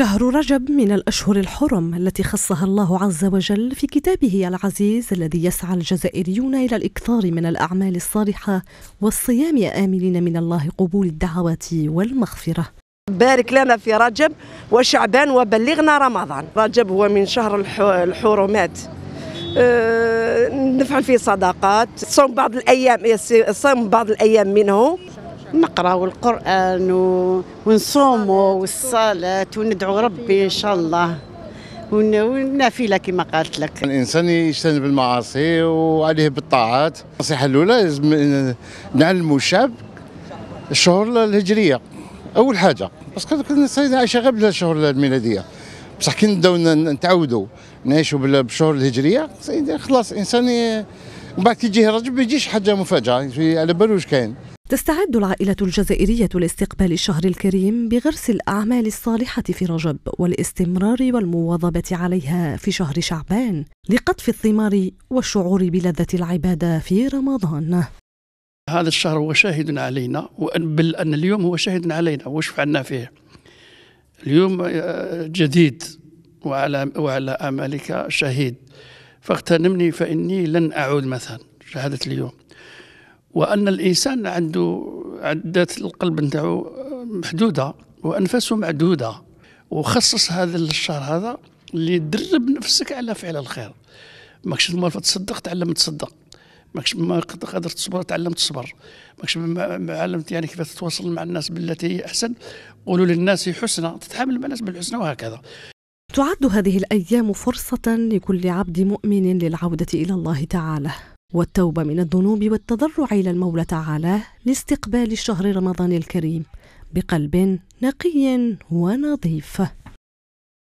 شهر رجب من الأشهر الحرم التي خصها الله عز وجل في كتابه العزيز الذي يسعى الجزائريون إلى الإكثار من الأعمال الصالحة والصيام آملين من الله قبول الدعوات والمغفرة بارك لنا في رجب وشعبان وبلغنا رمضان رجب هو من شهر الحرمات أه، نفعل فيه صداقات صوم بعض الايام صوم بعض الايام منه نقراو القران ونصومو والصلاه وندعو ربي ان شاء الله والنافله كما قالت لك الانسان يجتنب المعاصي وعليه بالطاعات النصيحه الاولى لازم نعلموا الشعب الشهور الهجريه اول حاجه باسكو الانسان عايشه غير بلا الشهور الميلاديه بصح كي نبداو نتعودوا نعيشوا بالشهور الهجريه خلاص الانسان من بعد كي يجيه رجب ما يجيش حاجه مفاجاه على بالو واش كاين تستعد العائلة الجزائرية لاستقبال الشهر الكريم بغرس الأعمال الصالحة في رجب والاستمرار والمواظبة عليها في شهر شعبان لقطف الثمار والشعور بلذة العبادة في رمضان هذا الشهر هو شاهد علينا بل أن اليوم هو شاهد علينا وشفعنا فيه اليوم آه، جديد وعلى وعلى أمالك شهيد فاغتنمني فإني لن أعود مثلا شهادة اليوم وأن الإنسان عنده عدة القلب نتاعو محدودة وأنفاسه معدودة وخصص هذا الشهر هذا اللي درب نفسك على فعل الخير ماكش ما تصدق تعلم تصدق ماكش ما قادر تصبر تعلم تصبر ماكش ما علمت يعني كيف تتواصل مع الناس بالتي هي احسن قولوا للناس حسنى تتعامل مع الناس بالحسنى وهكذا تعد هذه الايام فرصه لكل عبد مؤمن للعوده الى الله تعالى والتوبة من الذنوب والتضرع إلى المولى تعالى لاستقبال شهر رمضان الكريم بقلب نقي ونظيف